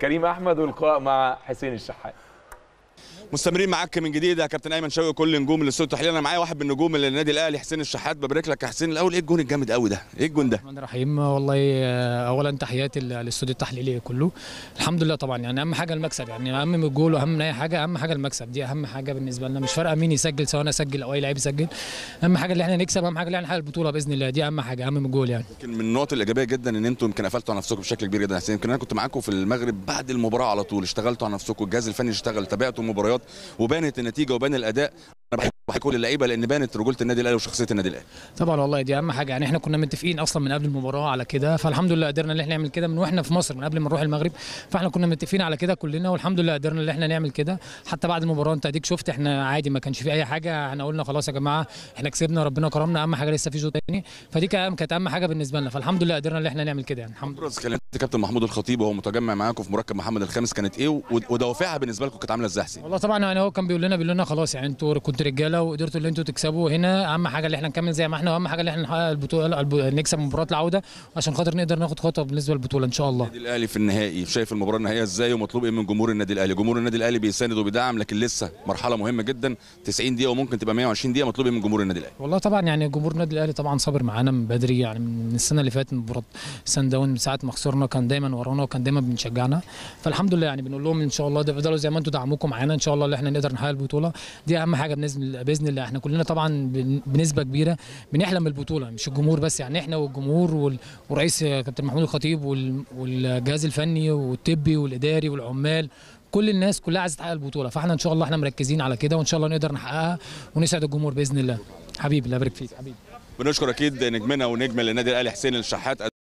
كريم احمد والقاء مع حسين الشحات مستمرين معاك من جديد يا كابتن ايمن شوقي كل نجوم الاستوديو التحليلي انا معايا واحد من نجوم النادي الاهلي حسين الشحات ببارك لك يا حسين الاول ايه الجون الجامد قوي ده ايه الجون ده الرحمن الرحيم والله آه، اولا تحياتي للاستوديو التحليلي كله الحمد لله طبعا يعني اهم حاجه المكسب يعني اهم من الجول واهم من اي حاجه اهم حاجه المكسب دي اهم حاجه بالنسبه لنا مش فارقه مين يسجل سواء انا اسجل او اي لعيب يسجل اهم حاجه اللي احنا نكسب اهم حاجه اللي احنا نحقق البطوله باذن الله دي اهم حاجه اهم من الجول يعني يمكن من النقط الايجابيه جدا ان انتم يمكن قفلتوا على نفسكم بشكل كبير جدا يا حسين يمكن انا كنت معاكم في المغرب بعد المباراه على طول اشتغلتوا على نفسكم الجهاز الفني اشتغل تابعتوا مباريات وبانت النتيجه وبان الاداء كل اللعيبه لان بانت رجوله النادي الاهلي وشخصيه النادي الاهلي طبعا والله دي اهم حاجه يعني احنا كنا متفقين اصلا من قبل المباراه على كده فالحمد لله قدرنا ان احنا نعمل كده من واحنا في مصر من قبل ما نروح المغرب فاحنا كنا متفقين على كده كلنا والحمد لله قدرنا ان احنا نعمل كده حتى بعد المباراه انت اديك شفت احنا عادي ما كانش في اي حاجه احنا قلنا خلاص يا جماعه احنا كسبنا ربنا كرمنا اهم حاجه لسه في جو تاني فدي كانت اهم حاجه بالنسبه لنا فالحمد لله قدرنا ان احنا نعمل كده يعني الحمد لله كلمت كابتن محمود الخطيب وهو متجمع معاكم في مركب محمد الخامس كانت ايه ودوافعها بالنسبه لكم كانت عامله ازاي والله طبعا يعني هو كان بيقول لنا بيقول لنا خلاص يعني انتوا كنتوا رجاله لو قدرتوا ان انتوا تكسبوا هنا اهم حاجه اللي احنا نكمل زي ما احنا واهم حاجه اللي احنا نحقق البطوله الب... نكسب مباراه العوده عشان خاطر نقدر ناخد خطوه بالنسبه للبطوله ان شاء الله النادي الاهلي في النهائي شايف المباراه النهائيه ازاي ومطلوب ايه من جمهور النادي الاهلي جمهور النادي الاهلي بيساند وبيدعم لكن لسه مرحله مهمه جدا 90 دقيقه وممكن تبقى 120 دقيقه مطلوب ايه من جمهور النادي الاهلي والله طبعا يعني جمهور النادي الاهلي طبعا صابر معانا من بدري يعني من السنه اللي فاتت مباراه سان داون من ساعه ما خسرنا كان دايما ورانا وكان دايما بنشجعنا فالحمد لله يعني بنقول لهم ان شاء الله ده زي ما انتم دعموكم معانا ان شاء الله اللي احنا نقدر نحقق البطوله دي اهم حاجه بالنسبه باذن الله احنا كلنا طبعا بنسبه كبيره بنحلم بالبطوله مش الجمهور بس يعني احنا والجمهور والرئيس كابتن محمود الخطيب والجهاز الفني والطبي والاداري والعمال كل الناس كلها عايزه تحقق البطوله فاحنا ان شاء الله احنا مركزين على كده وان شاء الله نقدر نحققها ونسعد الجمهور باذن الله حبيبي الله يبارك فيك حبيبي بنشكر اكيد نجمنا ونجم النادي الاهلي حسين الشحات